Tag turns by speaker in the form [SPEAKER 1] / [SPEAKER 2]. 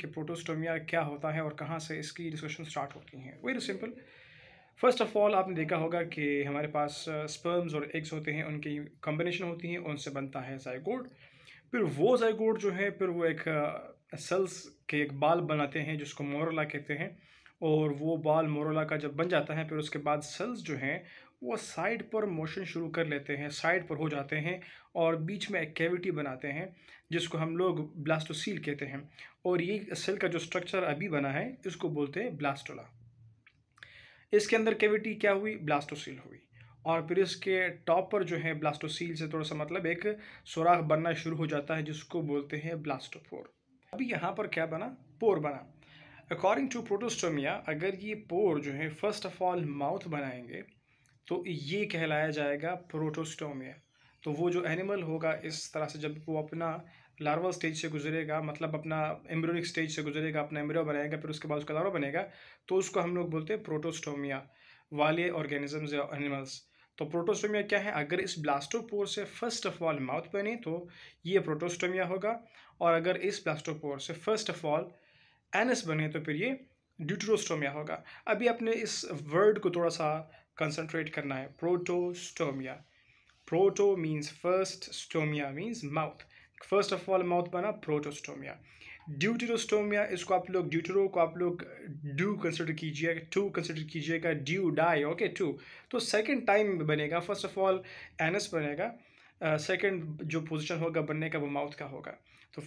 [SPEAKER 1] कि प्रोटोस्टोमिया क्या होता है और कहाँ से इसकी डिस्कशन स्टार्ट होती है very simple first of all आपने देखा होगा कि हमारे पास स्पर्म्स और एग्स होते हैं उनकी कॉम्बिनेशन होती है उनसे बनता है जयगोड फिर वो जयगोड जो है फिर वो एक सेल्स के एक बाल बनाते हैं जिसको मोरला कहते हैं और वो बाल मोरोला का जब बन जाता है फिर उसके बाद सेल्स जो हैं वो साइड पर मोशन शुरू कर लेते हैं साइड पर हो जाते हैं और बीच में एक कैविटी बनाते हैं जिसको हम लोग ब्लास्टोसील कहते हैं और ये सेल का जो स्ट्रक्चर अभी बना है इसको बोलते हैं ब्लास्टोला इसके अंदर कैविटी क्या हुई ब्लास्टोसील हुई और फिर इसके टॉप पर जो है ब्लास्टोसील से थोड़ा सा मतलब एक सुराख बनना शुरू हो जाता है जिसको बोलते हैं ब्लास्टोफोर अभी यहाँ पर क्या बना पोर बना अकॉर्डिंग टू प्रोटोस्टोमिया अगर ये पोर जो है फर्स्ट ऑफ ऑल माउथ बनाएंगे तो ये कहलाया जाएगा प्रोटोस्टोमिया तो वो जो एनिमल होगा इस तरह से जब वो अपना लार्वल स्टेज से गुजरेगा मतलब अपना एम्ब्रोनिक स्टेज से गुजरेगा अपना एम्ब्रियो बनाएगा फिर उसके बाद उसका लार्वा बनेगा तो उसको हम लोग बोलते हैं प्रोटोस्टोमिया वाले ऑर्गेनिजम्स या एनिमल्स तो प्रोटोस्टोमिया क्या है अगर इस ब्लास्टोपोर से फर्स्ट ऑफ ऑल माउथ बने तो ये प्रोटोस्टोमिया होगा और अगर इस ब्लास्टोपोर से first of all anus बने तो फिर ये ड्यूट्रोस्टोमिया होगा अभी अपने इस वर्ड को थोड़ा सा कंसनट्रेट करना है protostomia proto means first stomia means mouth first of all mouth बना प्रोटोस्टोमिया ड्यूटरोस्टोमिया इसको आप लोग ड्यूटरो को आप लोग डू कंसिडर कीजिएगा टू कंसिडर कीजिएगा ड्यू डाई ओके टू तो सेकेंड टाइम बनेगा first of all anus बनेगा सेकेंड uh, जो पोजिशन होगा बनने का वो माउथ का होगा तो